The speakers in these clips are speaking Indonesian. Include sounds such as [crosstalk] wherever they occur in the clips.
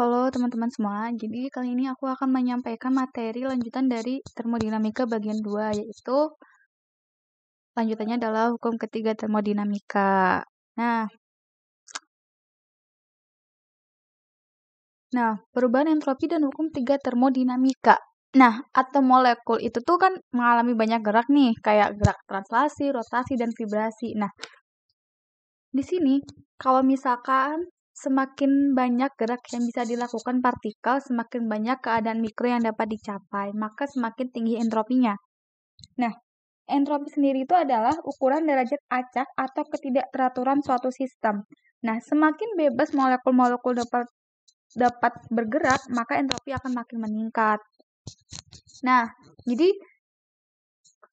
Halo teman-teman semua, jadi kali ini aku akan menyampaikan materi lanjutan dari termodinamika bagian 2, yaitu lanjutannya adalah hukum ketiga termodinamika. Nah, nah perubahan entropi dan hukum tiga termodinamika. Nah, atom molekul itu tuh kan mengalami banyak gerak nih, kayak gerak translasi, rotasi, dan vibrasi. Nah, di sini kalau misalkan Semakin banyak gerak yang bisa dilakukan partikel, semakin banyak keadaan mikro yang dapat dicapai, maka semakin tinggi entropinya. Nah, entropi sendiri itu adalah ukuran derajat acak atau ketidakteraturan suatu sistem. Nah, semakin bebas molekul-molekul dapat dapat bergerak, maka entropi akan makin meningkat. Nah, jadi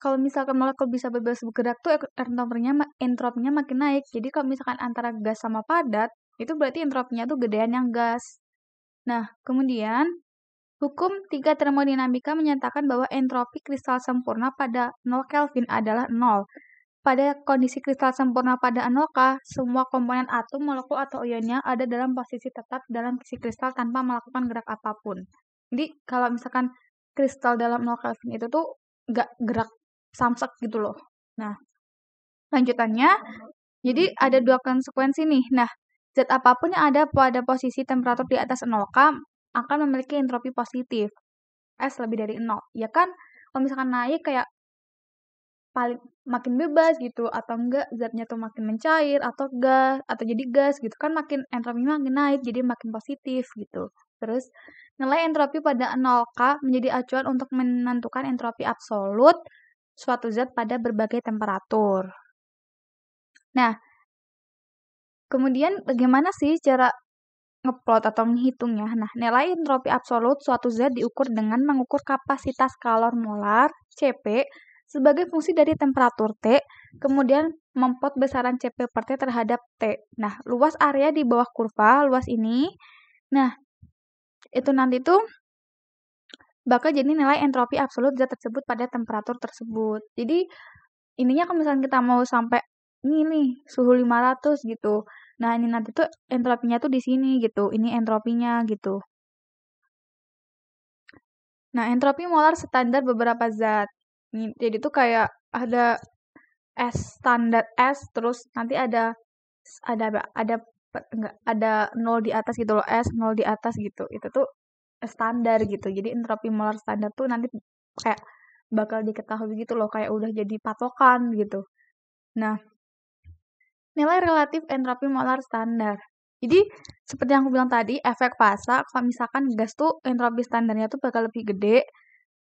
kalau misalkan molekul bisa bebas bergerak tuh entropinya entropinya makin naik. Jadi kalau misalkan antara gas sama padat itu berarti entropinya tuh gedean yang gas. Nah, kemudian Hukum tiga termodinamika menyatakan bahwa entropi kristal sempurna pada 0 Kelvin adalah 0. Pada kondisi kristal sempurna pada 0K, semua komponen atom, molekul, atau ionnya ada dalam posisi tetap dalam kisi kristal tanpa melakukan gerak apapun. Jadi, kalau misalkan kristal dalam 0 Kelvin itu tuh nggak gerak samsak gitu loh. Nah, lanjutannya, jadi ada dua konsekuensi nih. Nah, Zat apapun yang ada pada posisi temperatur di atas 0 K akan memiliki entropi positif. S lebih dari 0, ya kan? Kalau misalkan naik kayak paling makin bebas gitu atau enggak zatnya tuh makin mencair atau gas atau jadi gas gitu kan makin entropi makin naik jadi makin positif gitu. Terus nilai entropi pada 0K menjadi acuan untuk menentukan entropi absolut suatu zat pada berbagai temperatur. Nah, Kemudian bagaimana sih cara ngeplot atau menghitungnya? Nah, nilai entropi absolut suatu zat diukur dengan mengukur kapasitas kalor molar CP sebagai fungsi dari temperatur T, kemudian memplot besaran CP per T terhadap T. Nah, luas area di bawah kurva, luas ini. Nah, itu nanti tuh bakal jadi nilai entropi absolut zat tersebut pada temperatur tersebut. Jadi, ininya kalau misalnya kita mau sampai ini nih, suhu 500 gitu. Nah, ini nanti tuh entropinya tuh di sini gitu. Ini entropinya gitu. Nah, entropi molar standar beberapa zat. Jadi tuh kayak ada S standar S terus nanti ada ada ada enggak ada nol di atas gitu loh S nol di atas gitu itu tuh standar gitu jadi entropi molar standar tuh nanti kayak bakal diketahui gitu loh kayak udah jadi patokan gitu nah nilai relatif entropi molar standar. Jadi seperti yang aku bilang tadi, efek fasa kalau misalkan gas tuh entropi standarnya tuh bakal lebih gede,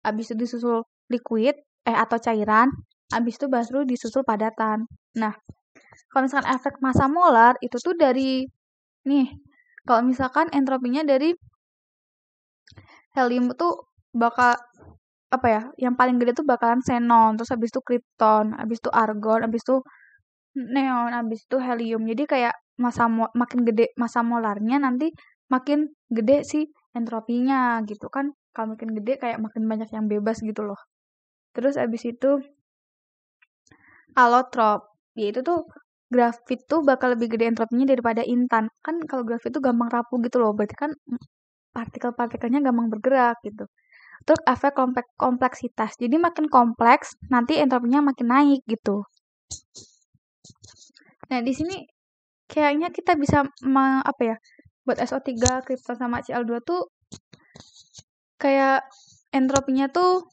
habis itu disusul liquid eh atau cairan, habis itu baru disusul padatan. Nah, kalau misalkan efek massa molar itu tuh dari nih, kalau misalkan entropinya dari helium tuh bakal apa ya yang paling gede tuh bakalan xenon terus habis itu krypton habis itu argon habis itu neon abis itu helium jadi kayak masa mo makin gede masa molarnya nanti makin gede sih entropinya gitu kan kalau makin gede kayak makin banyak yang bebas gitu loh terus abis itu alotrop yaitu tuh grafit tuh bakal lebih gede entropinya daripada intan kan kalau grafit tuh gampang rapuh gitu loh berarti kan partikel-partikelnya gampang bergerak gitu terus efek kompleks kompleksitas jadi makin kompleks nanti entropinya makin naik gitu Nah, di sini kayaknya kita bisa apa ya? Buat SO3, kripton sama Cl2 tuh kayak entropinya tuh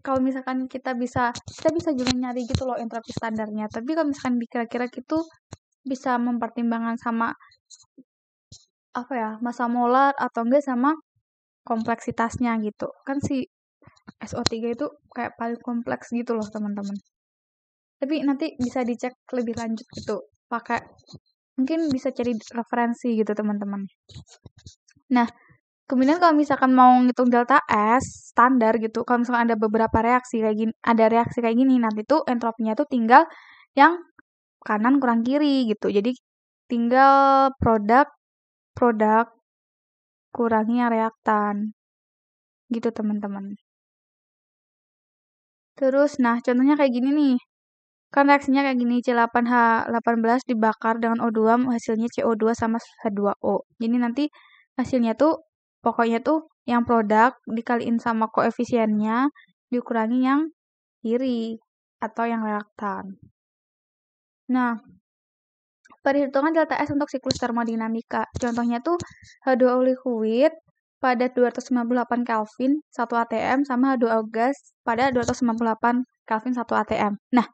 kalau misalkan kita bisa kita bisa juga nyari gitu loh entropi standarnya. Tapi kalau misalkan dikira-kira gitu bisa mempertimbangkan sama apa ya? masa molar atau enggak sama kompleksitasnya gitu. Kan si SO3 itu kayak paling kompleks gitu loh, teman-teman tapi nanti bisa dicek lebih lanjut gitu pakai mungkin bisa cari referensi gitu teman-teman nah kemudian kalau misalkan mau ngitung delta S standar gitu kalau misalkan ada beberapa reaksi kayak gini ada reaksi kayak gini nanti tuh entropinya tuh tinggal yang kanan kurang kiri gitu jadi tinggal produk produk kurangnya reaktan gitu teman-teman terus nah contohnya kayak gini nih Kan reaksinya kayak gini, C8H18 dibakar dengan O2, hasilnya CO2 sama H2O. Jadi nanti hasilnya tuh, pokoknya tuh yang produk dikaliin sama koefisiennya dikurangi yang kiri atau yang reaktan. Nah, perhitungan delta S untuk siklus termodinamika. Contohnya tuh H2O liquid pada 298 Kelvin 1 ATM sama H2O gas pada 298 Kelvin 1 ATM. Nah,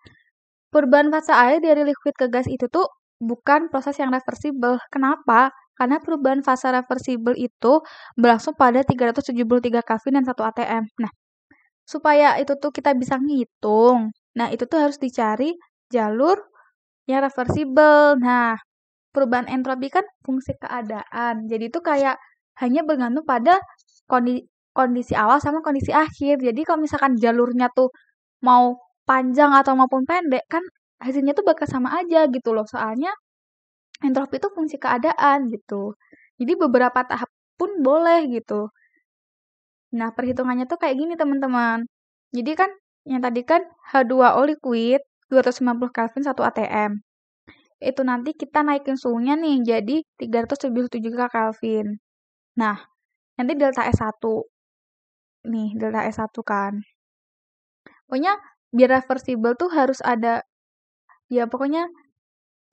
perubahan fase air dari liquid ke gas itu tuh bukan proses yang reversible. Kenapa? Karena perubahan fase reversible itu berlangsung pada 373 Kelvin dan 1 ATM. Nah, supaya itu tuh kita bisa ngitung. Nah, itu tuh harus dicari jalur yang reversible. Nah, perubahan entropi kan fungsi keadaan. Jadi itu kayak hanya bergantung pada kondisi kondisi awal sama kondisi akhir. Jadi kalau misalkan jalurnya tuh mau panjang atau maupun pendek kan hasilnya tuh bakal sama aja gitu loh soalnya entropi itu fungsi keadaan gitu jadi beberapa tahap pun boleh gitu nah perhitungannya tuh kayak gini teman-teman jadi kan yang tadi kan H2O liquid 250 Kelvin 1 ATM itu nanti kita naikin suhunya nih jadi 377 Kelvin nah nanti delta S1 nih delta S1 kan pokoknya biar reversible tuh harus ada ya pokoknya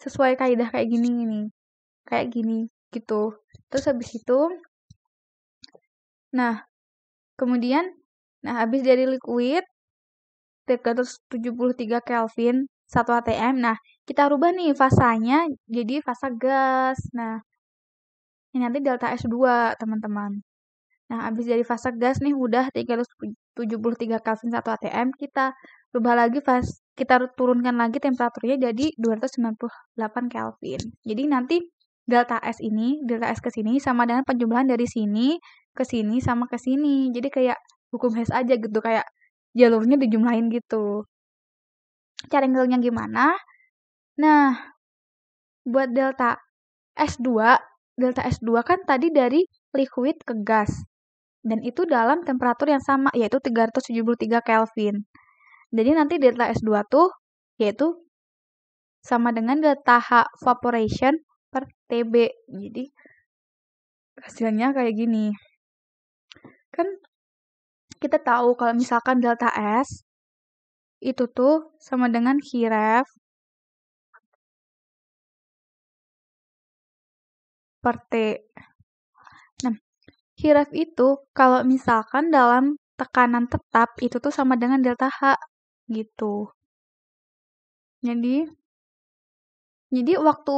sesuai kaidah kayak gini gini kayak gini gitu terus habis itu nah kemudian nah habis dari liquid 373 Kelvin 1 ATM nah kita rubah nih fasanya jadi fasa gas nah ini nanti delta S2 teman-teman nah habis dari fase gas nih udah 73 Kelvin satu ATM, kita rubah lagi fast kita turunkan lagi temperaturnya jadi 298 Kelvin. Jadi nanti delta S ini, delta S ke sini sama dengan penjumlahan dari sini ke sini sama ke sini. Jadi kayak hukum Hess aja gitu, kayak jalurnya dijumlahin gitu. Cara ngelnya gimana? Nah, buat delta S2, delta S2 kan tadi dari liquid ke gas dan itu dalam temperatur yang sama yaitu 373 Kelvin. Jadi nanti delta S2 tuh yaitu sama dengan delta H evaporation per TB. Jadi hasilnya kayak gini. Kan kita tahu kalau misalkan delta S itu tuh sama dengan Kiref per T. Kiraf itu kalau misalkan dalam tekanan tetap itu tuh sama dengan delta H gitu. Jadi jadi waktu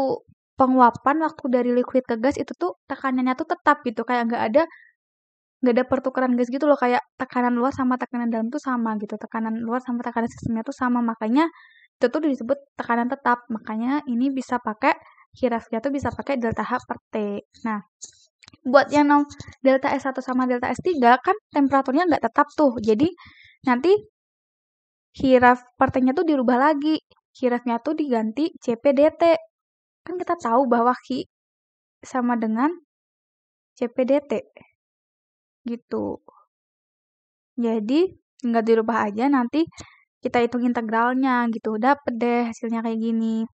penguapan waktu dari liquid ke gas itu tuh tekanannya tuh tetap gitu kayak nggak ada nggak ada pertukaran gas gitu loh kayak tekanan luar sama tekanan dalam tuh sama gitu tekanan luar sama tekanan sistemnya tuh sama makanya itu tuh disebut tekanan tetap makanya ini bisa pakai kirafnya tuh bisa pakai delta H per T nah buat yang delta S1 sama delta S3 kan temperaturnya nggak tetap tuh. Jadi nanti hiraf partainya tuh dirubah lagi. Hirafnya tuh diganti CPDT. Kan kita tahu bahwa Ki sama dengan CPDT. Gitu. Jadi nggak dirubah aja nanti kita hitung integralnya gitu. Dapet deh hasilnya kayak gini.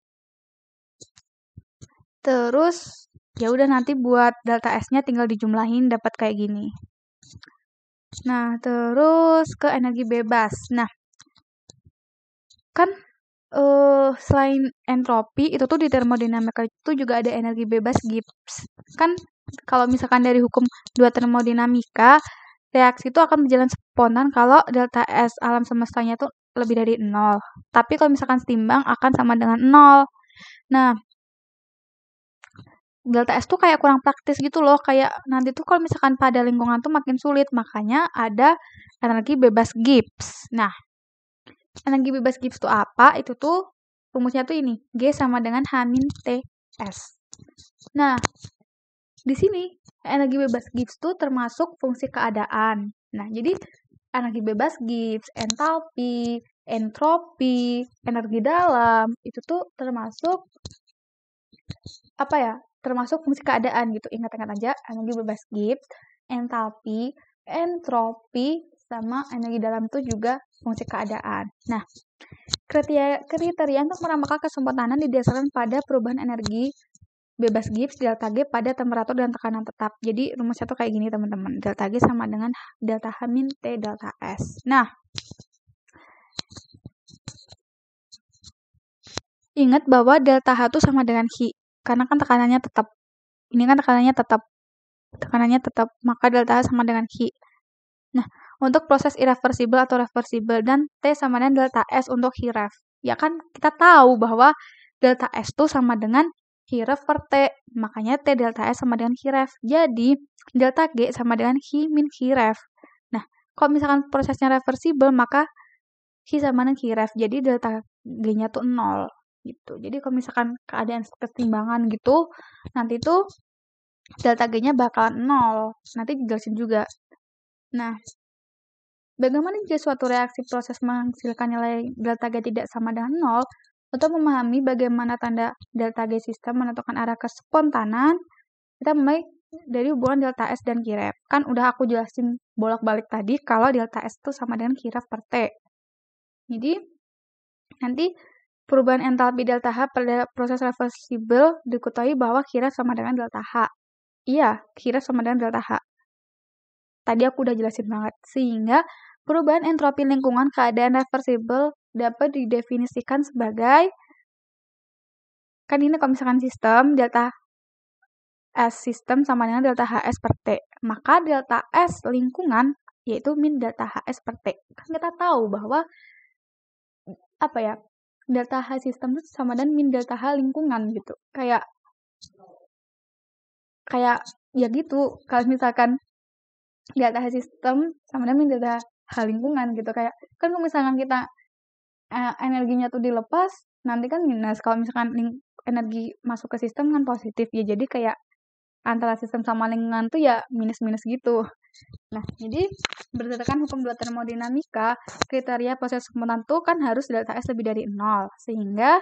Terus ya udah nanti buat delta S-nya tinggal dijumlahin dapat kayak gini. Nah, terus ke energi bebas. Nah, kan uh, selain entropi itu tuh di termodinamika itu juga ada energi bebas Gibbs. Kan kalau misalkan dari hukum dua termodinamika, reaksi itu akan berjalan spontan kalau delta S alam semestanya tuh lebih dari nol. Tapi kalau misalkan setimbang akan sama dengan nol. Nah, Delta S tuh kayak kurang praktis gitu loh, kayak nanti tuh kalau misalkan pada lingkungan tuh makin sulit, makanya ada energi bebas Gibbs. Nah, energi bebas Gibbs tuh apa? Itu tuh rumusnya tuh ini, G sama dengan H-T S. Nah, di sini energi bebas Gibbs tuh termasuk fungsi keadaan. Nah, jadi energi bebas Gibbs, entalpi, entropi, energi dalam, itu tuh termasuk apa ya termasuk fungsi keadaan gitu. Ingat-ingat aja energi bebas Gibbs, entalpi, entropi, sama energi dalam itu juga fungsi keadaan. Nah, kriteria, kriteria untuk meramalkan kesempatan didasarkan pada perubahan energi bebas Gibbs delta G pada temperatur dan tekanan tetap. Jadi rumusnya tuh kayak gini teman-teman. Delta G sama dengan delta H min T delta S. Nah, ingat bahwa delta H itu sama dengan H karena kan tekanannya tetap ini kan tekanannya tetap tekanannya tetap maka delta H sama dengan Q nah untuk proses irreversible atau reversible dan T sama dengan delta S untuk hiref ya kan kita tahu bahwa delta S itu sama dengan hiref per T makanya T delta S sama dengan hiref jadi delta G sama dengan Q min hiref nah kalau misalkan prosesnya reversible maka Q sama dengan hiref Jadi delta G-nya tuh 0 gitu jadi kalau misalkan keadaan ketimbangan gitu nanti itu delta g-nya bakal nol nanti dijelasin juga nah bagaimana jika suatu reaksi proses menghasilkan nilai delta g tidak sama dengan nol untuk memahami bagaimana tanda delta G sistem menentukan arah kespontanan, kita mulai dari hubungan delta S dan kiref Kan udah aku jelasin bolak-balik tadi kalau delta S itu sama dengan kiref per T. Jadi, nanti Perubahan entalpi delta H pada proses reversible diketahui bahwa kira sama dengan delta H. Iya, kira sama dengan delta H. Tadi aku udah jelasin banget. Sehingga perubahan entropi lingkungan keadaan reversible dapat didefinisikan sebagai kan ini kalau misalkan sistem delta S sistem sama dengan delta HS per T. Maka delta S lingkungan yaitu min delta HS per T. Kan kita tahu bahwa apa ya delta H sistem itu sama dengan min delta H lingkungan gitu. Kayak kayak ya gitu. Kalau misalkan delta H sistem sama dengan min delta H lingkungan gitu kayak kan kalau misalkan kita eh, energinya tuh dilepas nanti kan minus. Kalau misalkan energi masuk ke sistem kan positif ya jadi kayak antara sistem sama lingkungan tuh ya minus-minus gitu. Nah, jadi berdasarkan hukum dua termodinamika, kriteria proses sumutan itu kan harus delta S lebih dari nol, sehingga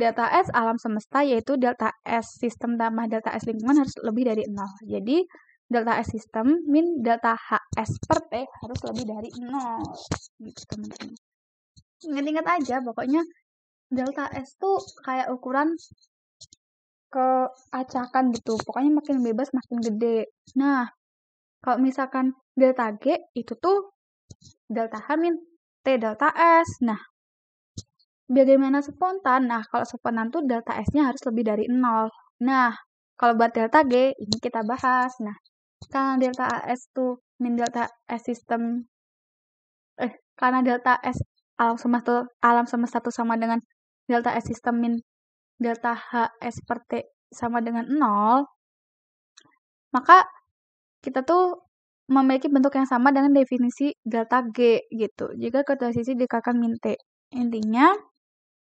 delta S alam semesta yaitu delta S sistem tambah delta S lingkungan harus lebih dari nol. Jadi delta S sistem min delta H S per T harus lebih dari nol. Gitu, teman-teman. Ingat-ingat aja, pokoknya delta S tuh kayak ukuran keacakan gitu. Pokoknya makin bebas makin gede. Nah, kalau misalkan delta G itu tuh delta H min T delta S. Nah, bagaimana spontan? Nah, kalau spontan tuh delta S-nya harus lebih dari 0. Nah, kalau buat delta G, ini kita bahas. Nah, karena delta S tuh min delta S sistem, eh, karena delta S alam semesta, alam semesta tuh sama dengan delta S sistem min delta H S per T sama dengan 0, maka kita tuh memiliki bentuk yang sama dengan definisi delta G gitu. Jika kedua sisi dikalikan min T. Intinya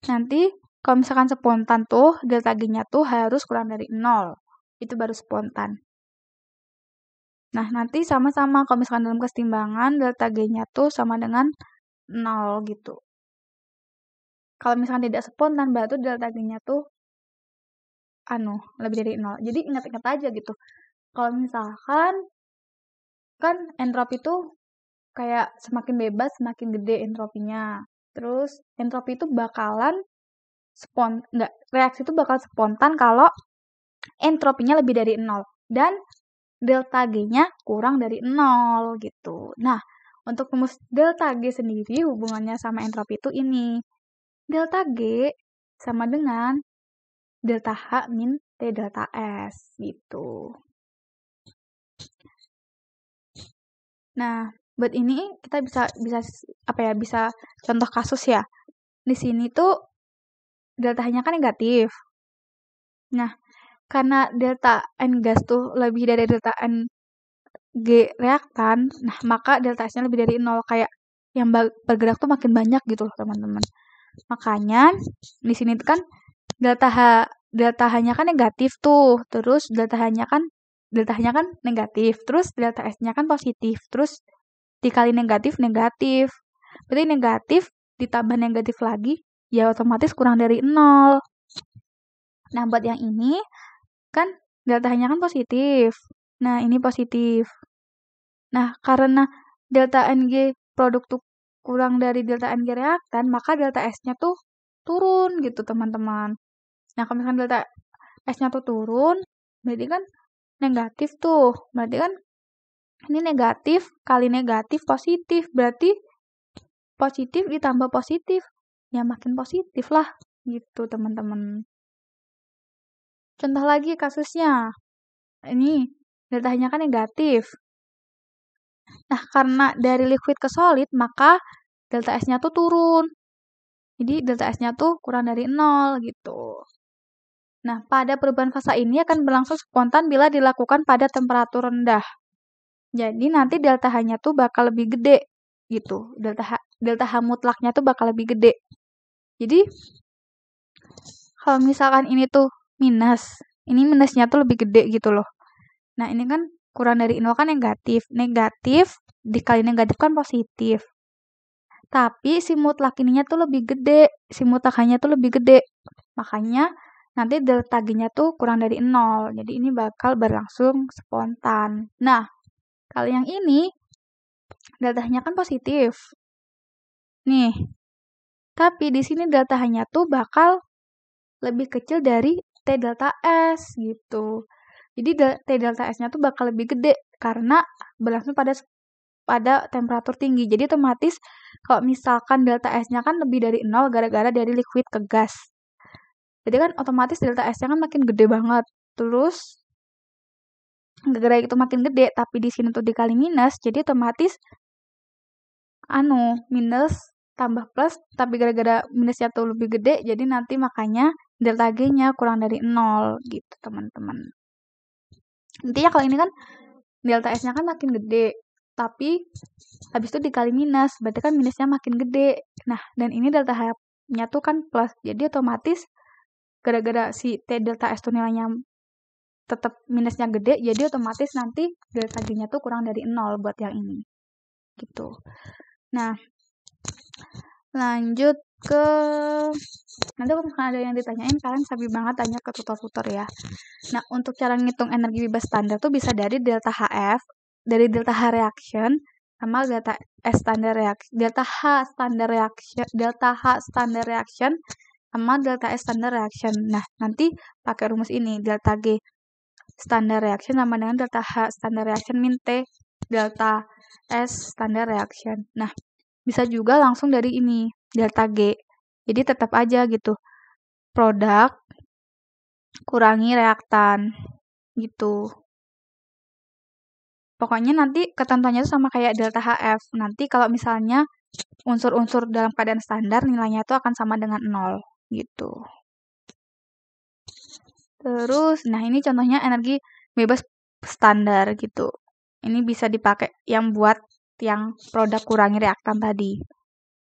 nanti kalau misalkan spontan tuh delta G-nya tuh harus kurang dari 0. Itu baru spontan. Nah, nanti sama-sama kalau misalkan dalam kesetimbangan delta G-nya tuh sama dengan 0 gitu. Kalau misalkan tidak spontan berarti delta G-nya tuh anu lebih dari 0. Jadi ingat-ingat aja gitu kalau misalkan kan entropi itu kayak semakin bebas semakin gede entropinya terus entropi itu bakalan spon nggak reaksi itu bakal spontan kalau entropinya lebih dari nol dan delta G-nya kurang dari nol gitu. Nah, untuk rumus delta G sendiri hubungannya sama entropi itu ini. Delta G sama dengan delta H min T delta S gitu. Nah, buat ini kita bisa bisa apa ya bisa contoh kasus ya. Di sini tuh delta hanya kan negatif. Nah, karena delta N gas tuh lebih dari delta N G reaktan, nah maka delta S-nya lebih dari nol kayak yang bergerak tuh makin banyak gitu loh teman-teman. Makanya di sini kan delta H delta h kan negatif tuh, terus delta h kan Delta nya kan negatif, terus delta S-nya kan positif, terus dikali negatif, negatif. Berarti negatif ditambah negatif lagi, ya otomatis kurang dari nol. Nah, buat yang ini, kan delta nya kan positif. Nah, ini positif. Nah, karena delta NG produk tuh kurang dari delta NG reaktan, maka delta S-nya tuh turun gitu, teman-teman. Nah, kalau misalkan delta S-nya tuh turun, berarti kan negatif tuh. Berarti kan ini negatif kali negatif positif. Berarti positif ditambah positif. Ya makin positif lah gitu teman-teman. Contoh lagi kasusnya. Ini datanya kan negatif. Nah, karena dari liquid ke solid, maka delta S-nya tuh turun. Jadi delta S-nya tuh kurang dari 0 gitu. Nah, pada perubahan fasa ini akan berlangsung spontan bila dilakukan pada temperatur rendah. Jadi nanti delta H-nya tuh bakal lebih gede gitu. Delta H, delta H mutlaknya tuh bakal lebih gede. Jadi kalau misalkan ini tuh minus, ini minusnya tuh lebih gede gitu loh. Nah, ini kan kurang dari nol kan negatif. Negatif dikali negatif kan positif. Tapi si mutlak ininya tuh lebih gede, si mutlak H-nya tuh lebih gede. Makanya nanti delta G-nya tuh kurang dari 0. Jadi ini bakal berlangsung spontan. Nah, kali yang ini delta h-nya kan positif. Nih. Tapi di sini delta h-nya tuh bakal lebih kecil dari T delta S gitu. Jadi T delta S-nya tuh bakal lebih gede karena berlangsung pada pada temperatur tinggi. Jadi otomatis kalau misalkan delta S-nya kan lebih dari 0 gara-gara dari liquid ke gas. Jadi kan otomatis delta S-nya kan makin gede banget terus gara-gara itu makin gede tapi di sini tuh dikali minus jadi otomatis anu minus tambah plus tapi gara-gara minusnya tuh lebih gede jadi nanti makanya delta G-nya kurang dari nol gitu teman-teman intinya kalau ini kan delta S-nya kan makin gede tapi habis itu dikali minus berarti kan minusnya makin gede nah dan ini delta H-nya tuh kan plus jadi otomatis gara-gara si T delta S tuh nilainya tetap minusnya gede jadi otomatis nanti delta G-nya tuh kurang dari 0 buat yang ini gitu nah lanjut ke nanti kalau ada yang ditanyain kalian sabi banget tanya ke tutor-tutor ya nah untuk cara ngitung energi bebas standar tuh bisa dari delta HF dari delta H reaction sama delta S standar reaction delta H standar reaction delta H standar reaction sama delta S standar reaction. Nah, nanti pakai rumus ini, delta G standar reaction sama dengan delta H standar reaction min T delta S standar reaction. Nah, bisa juga langsung dari ini, delta G. Jadi tetap aja gitu, produk kurangi reaktan gitu. Pokoknya nanti ketentuannya sama kayak delta HF. Nanti kalau misalnya unsur-unsur dalam keadaan standar nilainya itu akan sama dengan 0 gitu. Terus, nah ini contohnya energi bebas standar gitu. Ini bisa dipakai yang buat yang produk kurangi reaktan tadi.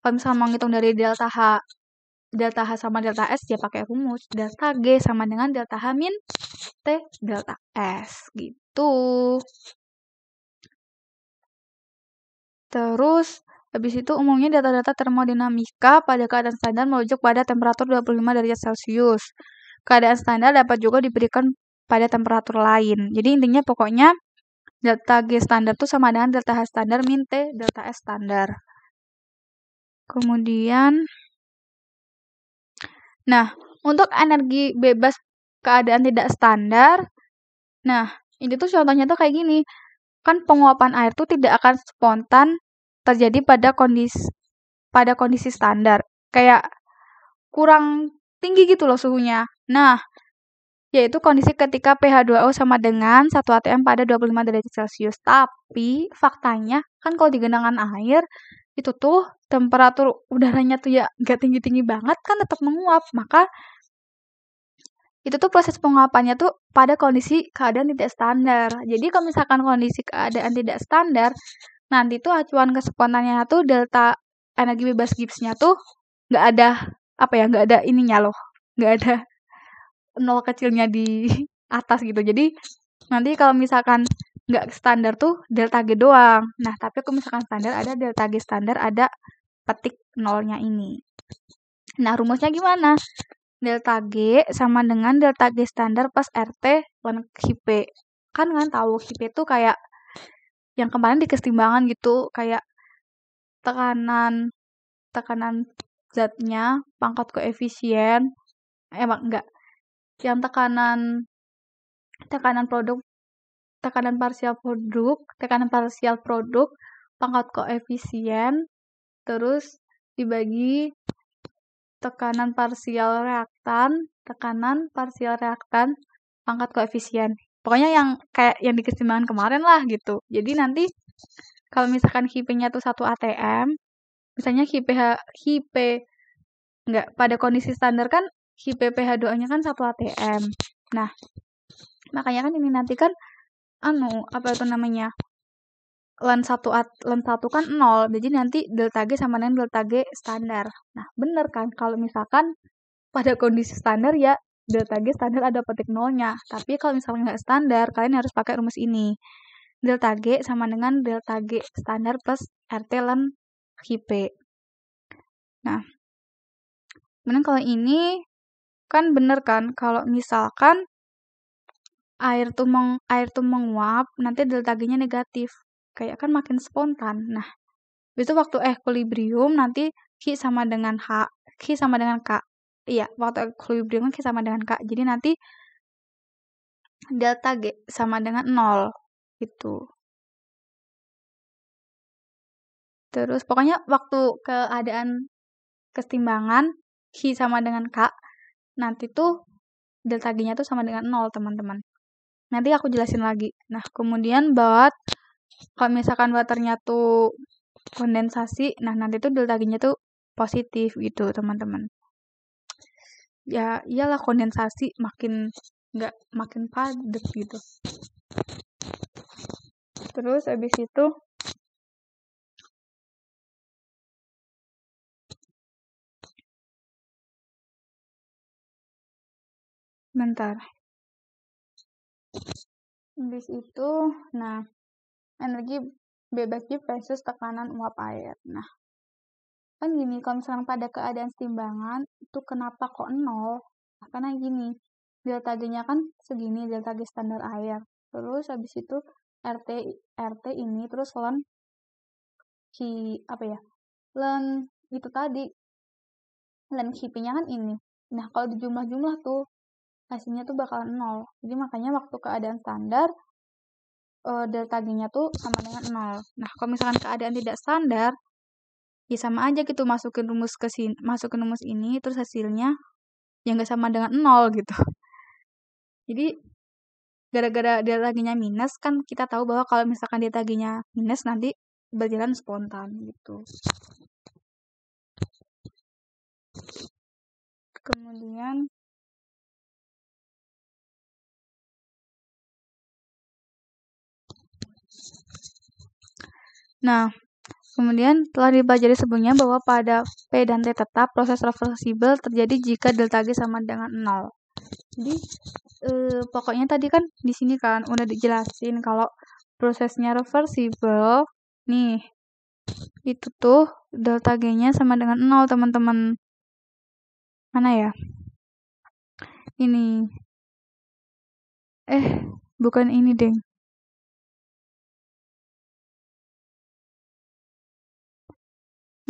Kalau misalnya mau ngitung dari delta H, delta H sama delta S, dia pakai rumus. Delta G sama dengan delta H min T delta S gitu. Terus, Habis itu umumnya data-data termodinamika pada keadaan standar merujuk pada temperatur 25 derajat Celcius. Keadaan standar dapat juga diberikan pada temperatur lain. Jadi intinya pokoknya delta G standar itu sama dengan delta H standar min T delta S standar. Kemudian Nah, untuk energi bebas keadaan tidak standar, nah, ini tuh contohnya tuh kayak gini. Kan penguapan air tuh tidak akan spontan terjadi pada kondisi pada kondisi standar kayak kurang tinggi gitu loh suhunya. Nah, yaitu kondisi ketika pH 2O sama dengan 1 ATM pada 25 derajat Celcius. Tapi faktanya kan kalau di genangan air itu tuh temperatur udaranya tuh ya nggak tinggi-tinggi banget kan tetap menguap. Maka itu tuh proses penguapannya tuh pada kondisi keadaan tidak standar. Jadi kalau misalkan kondisi keadaan tidak standar, nanti tuh acuan keseponannya tuh delta energi bebas Gibbs-nya tuh nggak ada apa ya nggak ada ininya loh nggak ada nol kecilnya di [laughs] atas gitu jadi nanti kalau misalkan nggak standar tuh delta G doang nah tapi aku misalkan standar ada delta G standar ada petik nolnya ini nah rumusnya gimana delta G sama dengan delta G standar plus RT lan HP kan kan tahu HP tuh kayak yang kemarin di kestimbangan gitu kayak tekanan tekanan zatnya pangkat koefisien emang enggak yang tekanan tekanan produk tekanan parsial produk tekanan parsial produk pangkat koefisien terus dibagi tekanan parsial reaktan tekanan parsial reaktan pangkat koefisien pokoknya yang kayak yang di kemarin lah gitu jadi nanti kalau misalkan hip tuh satu ATM misalnya HIP HIP nggak pada kondisi standar kan PH doanya kan satu ATM nah makanya kan ini nanti kan anu apa itu namanya len satu LAN satu kan nol jadi nanti delta g sama dengan delta g standar nah bener kan kalau misalkan pada kondisi standar ya delta G standar ada petik nolnya. Tapi kalau misalnya nggak standar, kalian harus pakai rumus ini. Delta G sama dengan delta G standar plus RT ln HP. Nah, kemudian kalau ini kan bener kan kalau misalkan air tuh meng, air tuh menguap, nanti delta G-nya negatif. Kayak kan makin spontan. Nah, itu waktu ekuilibrium nanti Q sama dengan H, Q sama dengan K. Iya, waktu equilibrium kan sama dengan K. Jadi nanti delta G sama dengan nol Gitu. Terus pokoknya waktu keadaan kesetimbangan Q sama dengan K, nanti tuh delta G-nya tuh sama dengan nol teman-teman. Nanti aku jelasin lagi. Nah, kemudian buat kalau misalkan waternya tuh kondensasi, nah nanti tuh delta G-nya tuh positif gitu, teman-teman ya iyalah kondensasi makin nggak makin padat gitu terus abis itu bentar abis itu nah energi bebas versus tekanan uap air nah kan gini kalau misalkan pada keadaan setimbangan itu kenapa kok nol nah, karena gini delta G-nya kan segini delta G standar air terus habis itu RT RT ini terus ln ki apa ya len itu tadi ln kipinya kan ini nah kalau dijumlah-jumlah tuh hasilnya tuh bakal nol jadi makanya waktu keadaan standar eh, delta G-nya tuh sama dengan nol nah kalau misalkan keadaan tidak standar ya sama aja gitu masukin rumus ke sini masukin rumus ini terus hasilnya yang gak sama dengan nol gitu jadi gara-gara dia taginya minus kan kita tahu bahwa kalau misalkan dia taginya minus nanti berjalan spontan gitu kemudian nah Kemudian telah dipelajari sebelumnya bahwa pada P dan T tetap proses reversible terjadi jika delta G sama dengan 0. Jadi eh, pokoknya tadi kan di sini kan udah dijelasin kalau prosesnya reversible nih itu tuh delta G-nya sama dengan 0 teman-teman. Mana ya? Ini. Eh, bukan ini, Deng.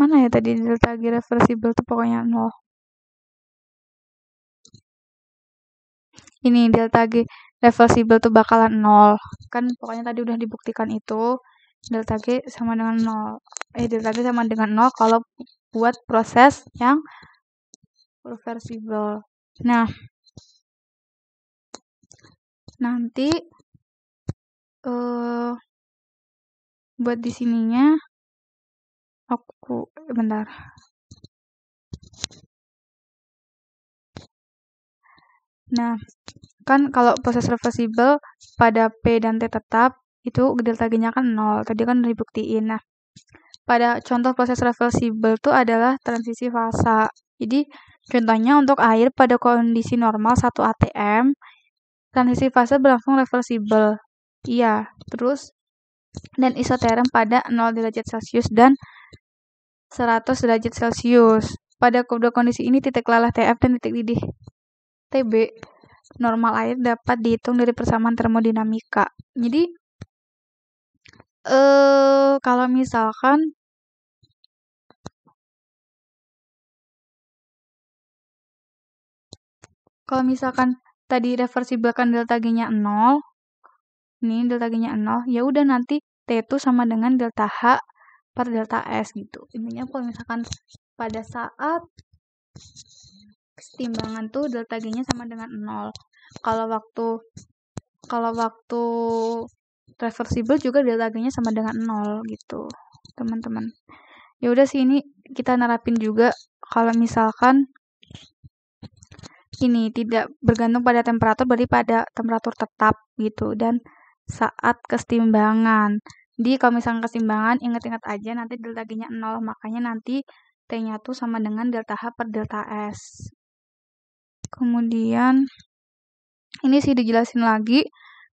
mana ya tadi delta G reversible tuh pokoknya nol ini delta G reversible tuh bakalan nol kan pokoknya tadi udah dibuktikan itu delta G sama dengan nol eh delta G sama dengan nol kalau buat proses yang reversible nah nanti uh, buat di sininya aku bentar nah kan kalau proses reversible pada P dan T tetap itu delta G-nya kan 0 tadi kan dibuktiin nah pada contoh proses reversible itu adalah transisi fasa jadi contohnya untuk air pada kondisi normal 1 ATM transisi fase berlangsung reversible iya terus dan isoterm pada 0 derajat celcius dan 100 derajat Celcius. Pada kedua kondisi ini titik lalah TF dan titik didih TB normal air dapat dihitung dari persamaan termodinamika. Jadi eh kalau misalkan kalau misalkan tadi reversibilkan delta G-nya 0, ini delta G-nya 0, ya udah nanti T itu sama dengan delta H per delta S gitu. Intinya kalau misalkan pada saat kesetimbangan tuh delta G-nya sama dengan 0. Kalau waktu kalau waktu reversible juga delta G-nya sama dengan 0 gitu, teman-teman. Ya udah sih ini kita narapin juga kalau misalkan ini tidak bergantung pada temperatur berarti pada temperatur tetap gitu dan saat kesetimbangan di kalau misalnya kesimbangan ingat-ingat aja nanti delta G-nya 0, makanya nanti T-nya tuh sama dengan delta H per delta S. Kemudian, ini sih dijelasin lagi,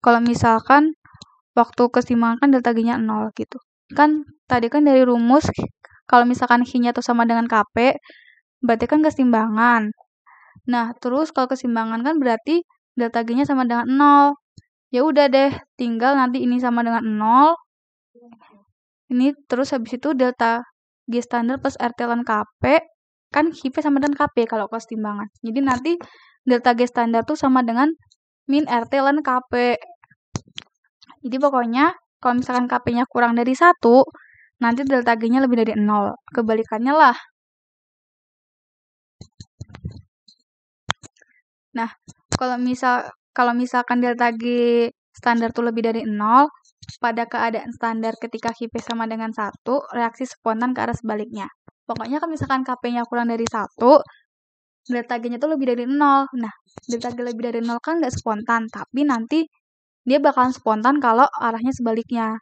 kalau misalkan waktu kesimbangan kan delta G-nya 0 gitu. Kan tadi kan dari rumus, kalau misalkan H-nya tuh sama dengan KP, berarti kan kesimbangan Nah, terus kalau kesimbangan kan berarti delta G-nya sama dengan 0. Ya udah deh, tinggal nanti ini sama dengan 0, ini terus habis itu delta G standar plus RT lan KP kan KP sama dengan KP kalau kos timbangan jadi nanti delta G standar tuh sama dengan min RT lan KP jadi pokoknya kalau misalkan KP-nya kurang dari satu nanti delta G-nya lebih dari nol kebalikannya lah Nah, kalau misal kalau misalkan delta G standar tuh lebih dari 0, pada keadaan standar ketika KP sama dengan satu, reaksi spontan ke arah sebaliknya. Pokoknya kalau misalkan KP-nya kurang dari satu, delta G-nya tuh lebih dari 0. Nah, delta G lebih dari 0 kan nggak spontan, tapi nanti dia bakalan spontan kalau arahnya sebaliknya.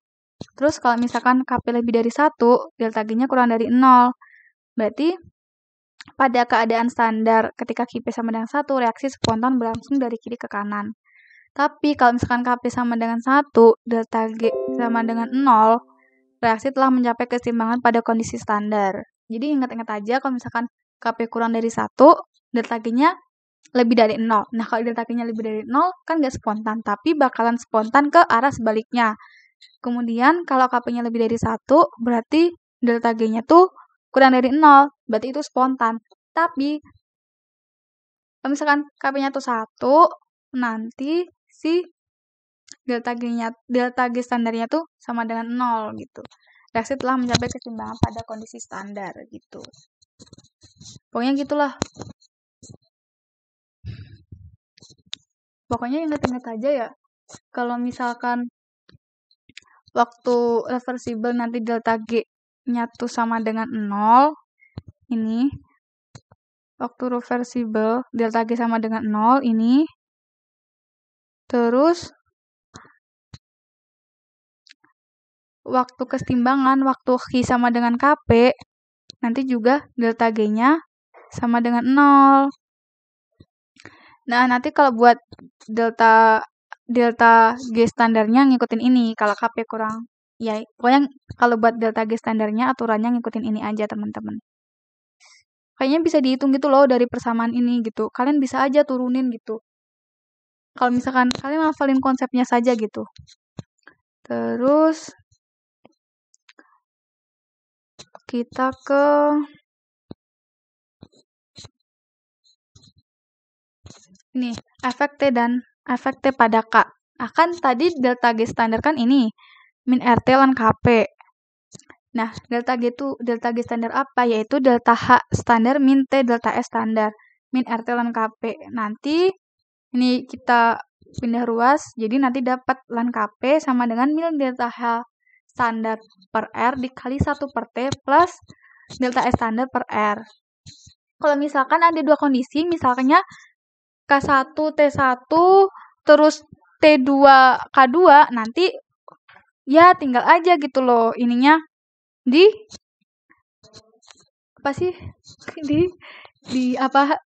Terus kalau misalkan KP lebih dari satu, delta G-nya kurang dari 0. Berarti pada keadaan standar ketika KP sama dengan satu, reaksi spontan berlangsung dari kiri ke kanan. Tapi kalau misalkan KP sama dengan 1, delta G sama dengan 0, reaksi telah mencapai keseimbangan pada kondisi standar. Jadi ingat-ingat aja kalau misalkan KP kurang dari 1, delta G-nya lebih dari 0. Nah, kalau delta G-nya lebih dari 0, kan nggak spontan, tapi bakalan spontan ke arah sebaliknya. Kemudian, kalau KP-nya lebih dari 1, berarti delta G-nya tuh kurang dari 0, berarti itu spontan. Tapi, kalau misalkan KP-nya tuh 1, nanti si delta G-nya delta G standarnya tuh sama dengan nol gitu. Reaksi telah mencapai keseimbangan pada kondisi standar gitu. Pokoknya gitulah. Pokoknya inget-inget aja ya. Kalau misalkan waktu reversible nanti delta G nyatu sama dengan nol. ini waktu reversible delta G sama dengan nol. ini Terus waktu kesetimbangan, waktu Q sama dengan KP, nanti juga delta G-nya sama dengan 0. Nah, nanti kalau buat delta delta G standarnya ngikutin ini, kalau KP kurang ya pokoknya kalau buat delta G standarnya aturannya ngikutin ini aja teman-teman. Kayaknya bisa dihitung gitu loh dari persamaan ini gitu. Kalian bisa aja turunin gitu kalau misalkan kalian ngafalin konsepnya saja gitu terus kita ke nih efek T dan efek T pada K akan tadi delta G standar kan ini min RT lan KP Nah, delta G itu delta G standar apa? Yaitu delta H standar min T delta S standar min RT lan KP. Nanti ini kita pindah ruas jadi nanti dapat lan KP sama dengan mil delta H standar per R dikali 1 per T plus delta S standar per R. Kalau misalkan ada dua kondisi, misalnya K1 T1 terus T2 K2 nanti ya tinggal aja gitu loh ininya di apa sih [laughs] di di apa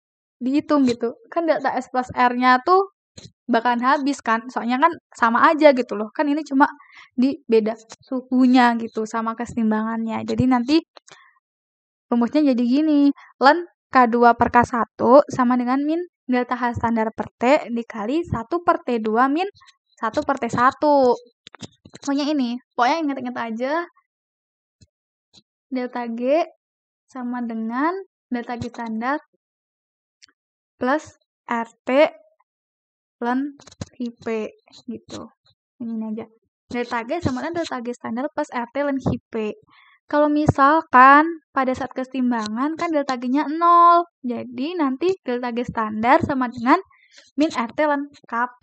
dihitung gitu kan data S plus R-nya tuh bakalan habis kan soalnya kan sama aja gitu loh kan ini cuma di beda suhunya gitu sama kesetimbangannya jadi nanti rumusnya jadi gini len K2 per K1 sama dengan min delta H standar per T dikali 1 per T2 min 1 per T1 pokoknya ini pokoknya inget-inget aja delta G sama dengan delta G standar plus RT len IP gitu. Ini aja. Delta G sama dengan delta G standar plus RT lan IP. Kalau misalkan pada saat kesetimbangan kan delta G-nya 0. Jadi nanti delta G standar sama dengan min RT lan KP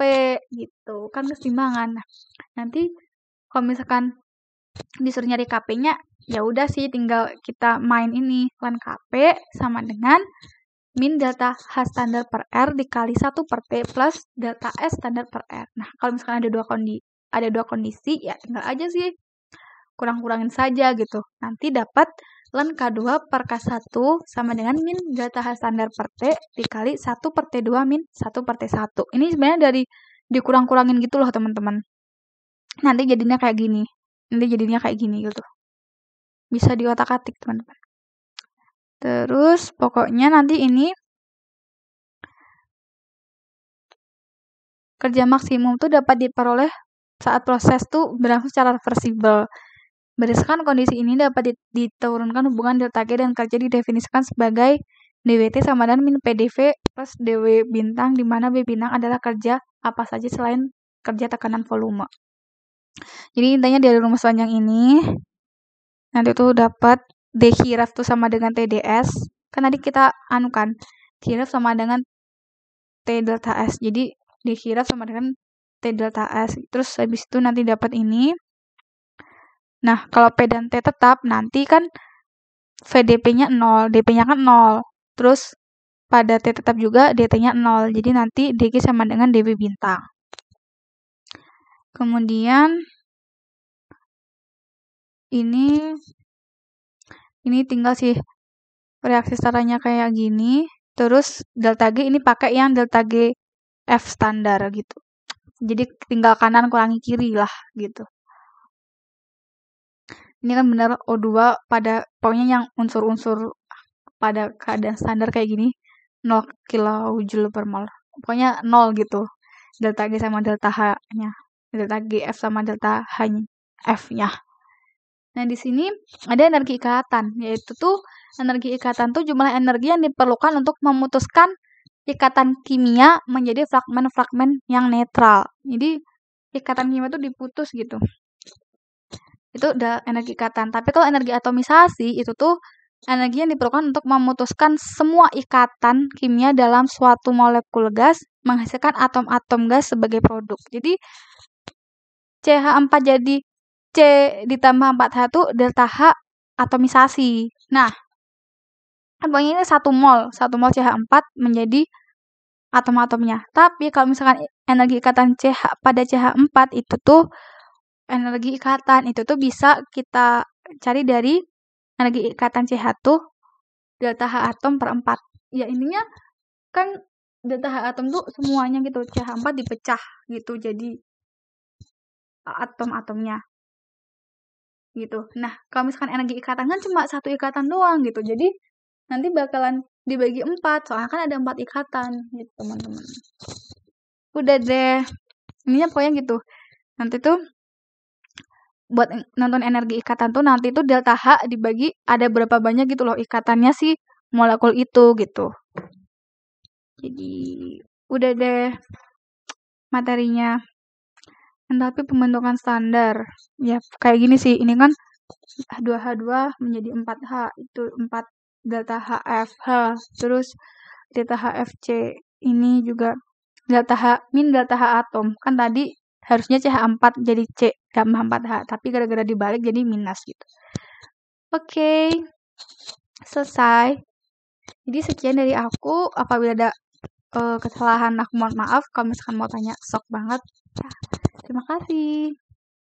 gitu. Kan kesetimbangan. Nah, nanti kalau misalkan disuruh nyari KP-nya ya udah sih tinggal kita main ini lan KP sama dengan min delta H standar per R dikali 1 per T plus delta S standar per R. Nah, kalau misalkan ada dua kondi ada dua kondisi, ya tinggal aja sih kurang-kurangin saja gitu. Nanti dapat len K2 per K1 sama dengan min delta H standar per T dikali 1 per T2 min 1 per T1. Ini sebenarnya dari dikurang-kurangin gitu loh teman-teman. Nanti jadinya kayak gini. Nanti jadinya kayak gini gitu. Bisa diotak-atik teman-teman. Terus pokoknya nanti ini kerja maksimum tuh dapat diperoleh saat proses tuh berlangsung secara reversible. Berdasarkan kondisi ini dapat diturunkan hubungan delta G dan kerja didefinisikan sebagai DWT sama dengan min PDV plus DW bintang di mana B bintang adalah kerja apa saja selain kerja tekanan volume. Jadi intinya dari rumus panjang ini nanti tuh dapat dehiraf tuh sama dengan TDS kan tadi kita anu kan dehiraf sama dengan T delta S jadi dehiraf sama dengan T delta S terus habis itu nanti dapat ini nah kalau P dan T tetap nanti kan VDP-nya 0 DP-nya kan 0 terus pada T tetap juga DT-nya 0 jadi nanti DG sama dengan DB bintang kemudian ini ini tinggal sih reaksi setaranya kayak gini terus delta G ini pakai yang delta G F standar gitu jadi tinggal kanan kurangi kiri lah gitu ini kan bener O2 pada pokoknya yang unsur-unsur pada keadaan standar kayak gini 0 kilojoule per mol pokoknya 0 gitu delta G sama delta H nya delta G F sama delta H F nya Nah, di sini ada energi ikatan, yaitu tuh energi ikatan tuh jumlah energi yang diperlukan untuk memutuskan ikatan kimia menjadi fragmen-fragmen yang netral. Jadi ikatan kimia itu diputus gitu. Itu udah energi ikatan. Tapi kalau energi atomisasi itu tuh energi yang diperlukan untuk memutuskan semua ikatan kimia dalam suatu molekul gas menghasilkan atom-atom gas sebagai produk. Jadi CH4 jadi C ditambah 41 delta H atomisasi. Nah, kan pokoknya ini satu mol, satu mol CH4 menjadi atom-atomnya. Tapi kalau misalkan energi ikatan CH pada CH4 itu tuh energi ikatan itu tuh bisa kita cari dari energi ikatan CH tuh delta H atom per 4. Ya intinya kan delta H atom tuh semuanya gitu CH4 dipecah gitu jadi atom-atomnya gitu. Nah, kalau misalkan energi ikatan kan cuma satu ikatan doang gitu. Jadi nanti bakalan dibagi empat, soalnya kan ada empat ikatan gitu teman-teman. Udah deh, ininya pokoknya gitu. Nanti tuh buat nonton energi ikatan tuh nanti tuh delta H dibagi ada berapa banyak gitu loh ikatannya sih molekul itu gitu. Jadi udah deh materinya tetapi pembentukan standar. Ya, kayak gini sih. Ini kan 2 h 2 menjadi 4H. Itu 4 delta HFH. Terus delta HFC. Ini juga delta H, min delta H atom. Kan tadi harusnya CH4 jadi C, tambah 4H. Tapi gara-gara dibalik jadi minus gitu. Oke, okay. selesai. Jadi sekian dari aku. Apabila ada uh, kesalahan aku mohon maaf. Kalau misalkan mau tanya sok banget, terima kasih.